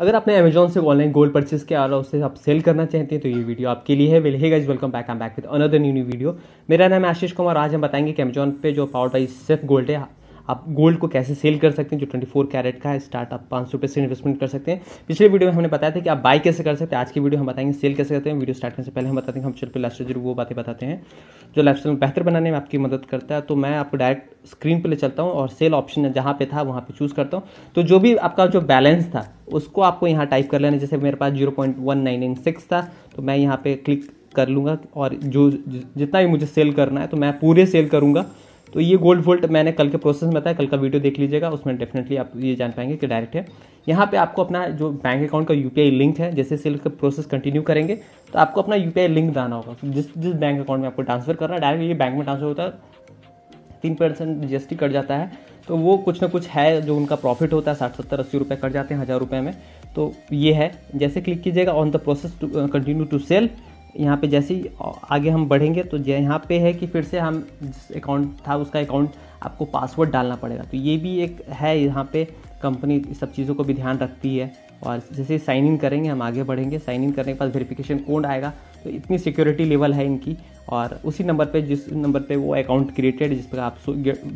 अगर आपने अमेजोन से ऑनलाइन गोल्ड परचेस किया और उससे आप सेल करना चाहते हैं तो ये वीडियो आपके लिए है वेल हेगा welcome back I'm back with another new new video मेरा नाम आशीष कुमार आज हम बताएंगे कि अमेजोन पे जो पावर बाई सेफ गोल्ड है आप गोल्ड को कैसे सेल कर सकते हैं जो 24 कैरेट का है स्टार्ट आप पाँच सौ से इन्वेस्टमेंट कर सकते हैं पिछले वीडियो में हमने बताया था कि आप बाय कैसे कर सकते हैं आज की वीडियो हम बताएंगे सेल कैसे करते हैं वीडियो स्टार्ट करने से पहले हम बताते हैं हम चल पर लास्ट जरूर वो बातें बताते हैं जो लाइफ स्टाइल बेहतर बनाने में आपकी मदद करता है तो मैं आपको डायरेक्ट स्क्रीन पर ले चलता हूँ और सेल ऑप्शन जहाँ पे था वहाँ पर चूज़ करता हूँ तो जो भी आपका जो बैलेंस था उसको आपको यहाँ टाइप कर लेना जैसे मेरे पास zero point one nine nine six था तो मैं यहाँ पे क्लिक कर लूँगा और जो जितना भी मुझे सेल करना है तो मैं पूरे सेल करूँगा तो ये गोल्ड वोल्ट मैंने कल के प्रोसेस में बताया कल का वीडियो देख लीजिएगा उसमें डेफिनेटली आप ये जान पाएंगे कि डायरेक्ट है यहाँ पे आपको अपना जो बैंक अकाउंट का यूपीआई लिंक है जैसे सेल का प्रोसेस कंटिन्यू करेंगे तो आपको अपना यूपीआई लिंक डालना होगा जिस जिस बैंक अकाउंट में आपको ट्रांसफर करना है डायरेक्ट ये बैंक में ट्रांसफर होता है तीन परसेंट जी कट जाता है तो वो कुछ ना कुछ है जो उनका प्रॉफिट होता है साठ सत्तर अस्सी रुपये कट जाते हैं हज़ार रुपये में तो ये है जैसे क्लिक कीजिएगा on the process to continue to sell यहाँ पे जैसे ही uh, आगे हम बढ़ेंगे तो यहाँ पे है कि फिर से हम जिस अकाउंट था उसका अकाउंट आपको पासवर्ड डालना पड़ेगा तो ये भी एक है यहाँ पे कंपनी सब चीज़ों को भी ध्यान रखती है और जैसे साइन इन करेंगे हम आगे बढ़ेंगे साइन इन करने के बाद वेरिफिकेशन कोड आएगा तो इतनी सिक्योरिटी लेवल है इनकी और उसी नंबर पे जिस नंबर पे वो अकाउंट क्रिएटेड जिस पर आप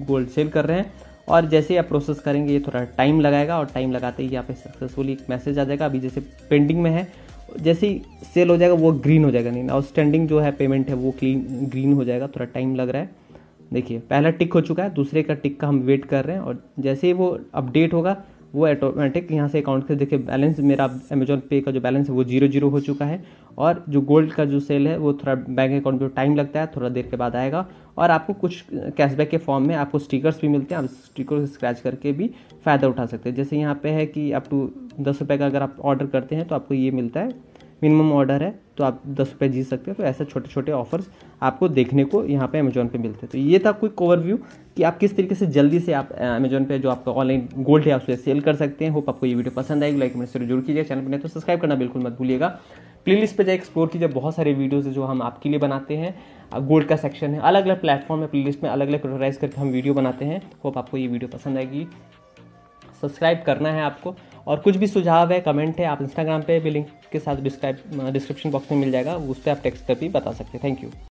गोल्ड सेल कर रहे हैं और जैसे ही आप प्रोसेस करेंगे ये थोड़ा टाइम लगाएगा और टाइम लगाते ही यहाँ पे सक्सेसफुली एक मैसेज आ जाएगा अभी जैसे पेंडिंग में है जैसे ही सेल हो जाएगा वो ग्रीन हो जाएगा नहीं आउटस्टैंडिंग जो है पेमेंट है वो क्लीन ग्रीन हो जाएगा थोड़ा टाइम लग रहा है देखिए पहला टिक हो चुका है दूसरे का टिक का हम वेट कर रहे हैं और जैसे ही वो अपडेट होगा वो ऑटोमेटिक यहाँ से अकाउंट से देखिए बैलेंस मेरा अमेजोन पे का जो बैलेंस है वो जीरो जीरो हो चुका है और जो गोल्ड का जो सेल है वो थोड़ा बैंक अकाउंट में टाइम लगता है थोड़ा देर के बाद आएगा और आपको कुछ कैशबैक के फॉर्म में आपको स्टिकर्स भी मिलते हैं आप स्टिकर स्क्रैच करके भी फ़ायदा उठा सकते हैं जैसे यहाँ पे है कि आप टू दस रुपये का अगर आप ऑर्डर करते हैं तो आपको ये मिलता है मिनिमम ऑर्डर है तो आप दस रुपये जीत सकते हैं तो ऐसे छोटे छोटे ऑफर्स आपको देखने को यहाँ पे अमेजोन पे मिलते हैं तो ये था क्विक ओवरव्यू कि आप किस तरीके से जल्दी से आप अमेजोन पे जो आपका ऑनलाइन गोल्ड है आप उसे सेल कर सकते हैं होप आपको ये वीडियो पसंद आएगी लाइक मैंने से जरूर कीजिएगा चैनल पर नहीं तो सब्सक्राइब करना बिल्कुल मत भूलिएगा प्लेलिस्ट पे जाए एक्सप्लोर कीजिए बहुत सारे वीडियोज जो हम आपके लिए बनाते हैं गोल्ड का सेक्शन है अलग अलग प्लेटफॉर्म है प्लेलिस्ट में अलग अलग प्रोटोराइज करके हम वीडियो बनाते हैं होप आपको ये वीडियो पसंद आएगी सब्सक्राइब करना है आपको और कुछ भी सुझाव है कमेंट है आप इंस्टाग्राम पे भी लिंक के साथ डिस्क्राइब डिस्क्रिप्शन बॉक्स में मिल जाएगा उस पर आप टेक्स्ट कर भी बता सकते हैं थैंक यू